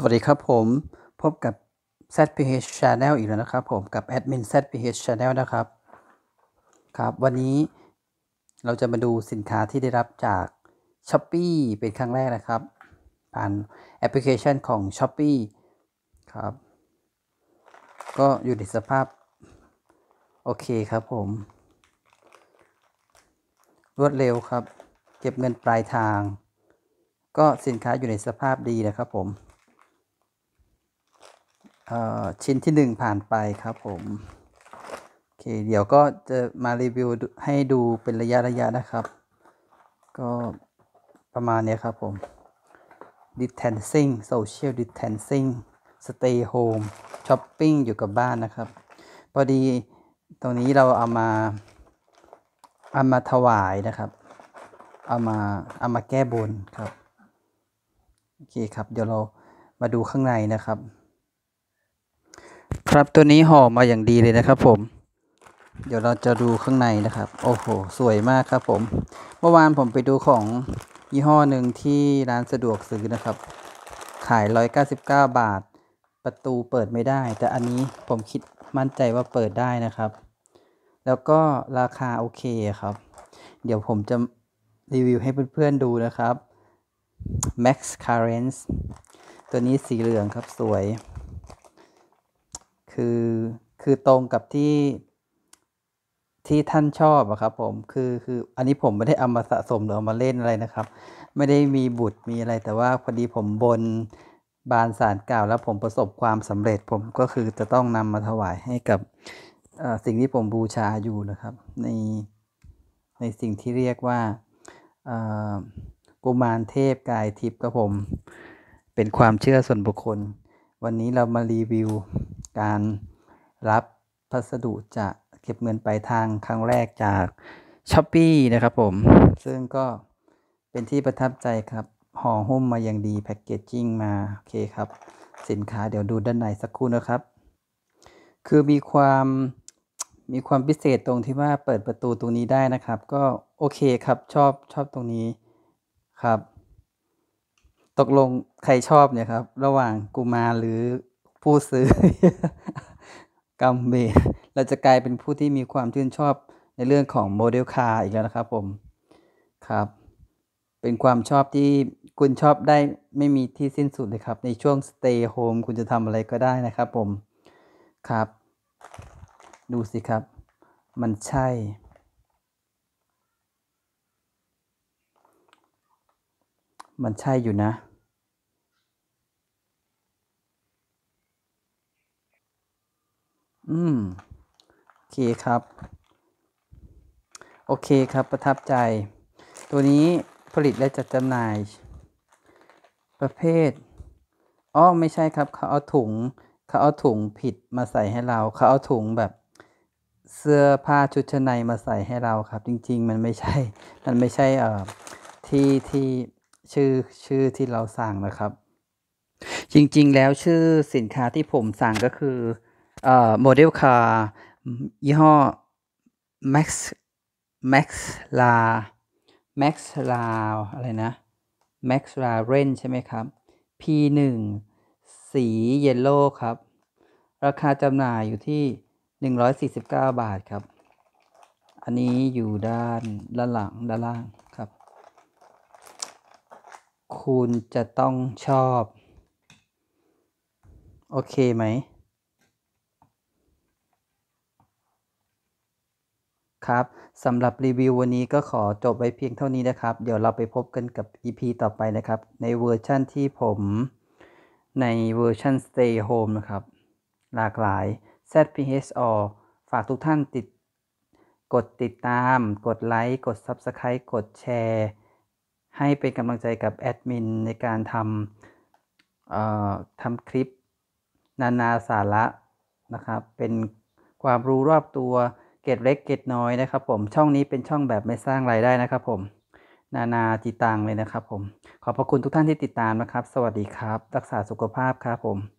สวัสดีครับผม พบกับ ZPH Channel อีกแล้วนะครับผม กับแอดมิน ZPH Channel นะครับ ครับ วันนี้เราจะมาดูสินค้าที่ได้รับจาก s h o p e e เป็นครั้งแรกนะครับ ผ่านแอปพลิเคชันของ s h o p e e ครับ ก็อยู่ในสภาพ โอเคครับผม รวดเร็วครับ เก็บเงินปลายทาง ก็สินค้าอยู่ในสภาพดีนะครับผมชิ้นที่1ผ่านไปครับผมโอเคเดี๋ยวก็จะมารีวิวให้ดูเป็นระยะระยะนะครับ ก็ประมาณนี้ครับผม distancing social distancing stay home shopping อยู่กับบ้านนะครับ พอดีตรงนี้เราเอามา เอามาถวายนะครับ เอามาเอามาแก้บนครับ โอเคครับเดี๋ยวเรามาดูข้างในนะครับครับ ตัวนี้ห่อมาอย่างดีเลยนะครับผม เดี๋ยวเราจะดูข้างในนะครับ โอ้โห สวยมากครับผม เมื่อวานผมไปดูของยี่ห้อหนึ่งที่ร้านสะดวกซื้อนะครับ ขาย 199 บาท ประตูเปิดไม่ได้ แต่อันนี้ผมคิดมั่นใจว่าเปิดได้นะครับ แล้วก็ราคาโอเคครับ เดี๋ยวผมจะรีวิวให้เพื่อนๆดูนะครับ Max Currents ตัวนี้สีเหลืองครับสวยคือ คือตรงกับที่ ที่ท่านชอบอะครับผม คือ คือ อันนี้ผมไม่ได้เอามาสะสมหรือเอามาเล่นอะไรนะครับ ไม่ได้มีบุตร มีอะไรแต่ว่าพอดีผมบน บานสารกล่าวแล้วผมประสบความสำเร็จ ผม ก็คือจะต้องนำมาถวายให้กับสิ่งที่ผมบูชาอยู่นะครับ ใน ในสิ่งที่เรียกว่ากุมารเทพกายทิพย์ครับผมเป็นความเชื่อส่วนบุคคล วันนี้เรามารีวิวการรับพัสดุจะเก็บเงินปลายทางครั้งแรกจากช้อปปี้นะครับ ผม ซึ่งก็เป็นที่ประทับใจครับห่อหุ้มมาอย่างดีแพ็กเกจจิ้งมา โอเคครับ สินค้าเดี๋ยวดูด้าน ใน สักครู่นะครับ คือมีความมีความพิเศษตรงที่ว่าเปิดประตูตรงนี้ได้นะครับ ก็โอเคครับชอบชอบตรงนี้ครับ ตกลงใครชอบเนี่ยครับระหว่างกุมาหรือผู้ซื้อกำเบเราจะกลายเป็นผู้ที่มีความชื่นชอบในเรื่องของโมเดลคาร์อีกแล้วนะครับผม ครับ เป็นความชอบที่คุณชอบได้ไม่มีที่สิ้นสุดเลยครับ ในช่วง stay home คุณจะทำอะไรก็ได้นะครับผม ครับ ดูสิครับ มันใช่ มันใช่อยู่นะอืม โอเคครับ โอเคครับ ประทับใจ ตัวนี้ผลิตและจัดจำหน่าย ประเภทอ๋อไม่ใช่ครับเขาเอาถุงเขาเอาถุงผิดมาใส่ให้เราเขาเอาถุงแบบ เสื้อผ้าชุดชั้นในมาใส่ให้เราครับ จริง ๆ มันไม่ใช่ มันไม่ใช่เอ่อที่ที่ชื่อชื่อที่เราสั่งนะครับ จริง ๆ แล้วชื่อสินค้าที่ผมสั่งก็คือโมเดลคาร์ยี่ห้อ Max Max ลา Max ลาอะไรนะ Max ลาเรนใช่ไหมครับ P1 สีเยลโล่ครับ ราคาจำหน่ายอยู่ที่ 149 บาทครับ อันนี้อยู่ด้านด้านหลังด้านล่างครับ คุณจะต้องชอบ โอเคไหมครับสำหรับรีวิววันนี้ก็ขอจบไว้เพียงเท่านี้นะครับ เดี๋ยวเราไปพบกันกับ EP ต่อไปนะครับ ในเวอร์ชั่นที่ผมในเวอร์ชัน Stay Home นะครับ หลากหลาย ZPH a l ฝากทุกท่านติดกดติดตาม กดไลค์กด Subscribe กดแชร์ให้เป็นกำลังใจกับแอดมินในการทำทำคลิป นานาสาระ นะครับ เป็นความรู้รอบตัวเกตเล็กเกตน้อยนะครับผมช่องนี้เป็นช่องแบบไม่สร้างรายได้นะครับผม นานาจิตังเลยนะครับผม ขอบพระคุณทุกท่านที่ติดตามนะครับ สวัสดีครับ รักษาสุขภาพครับผม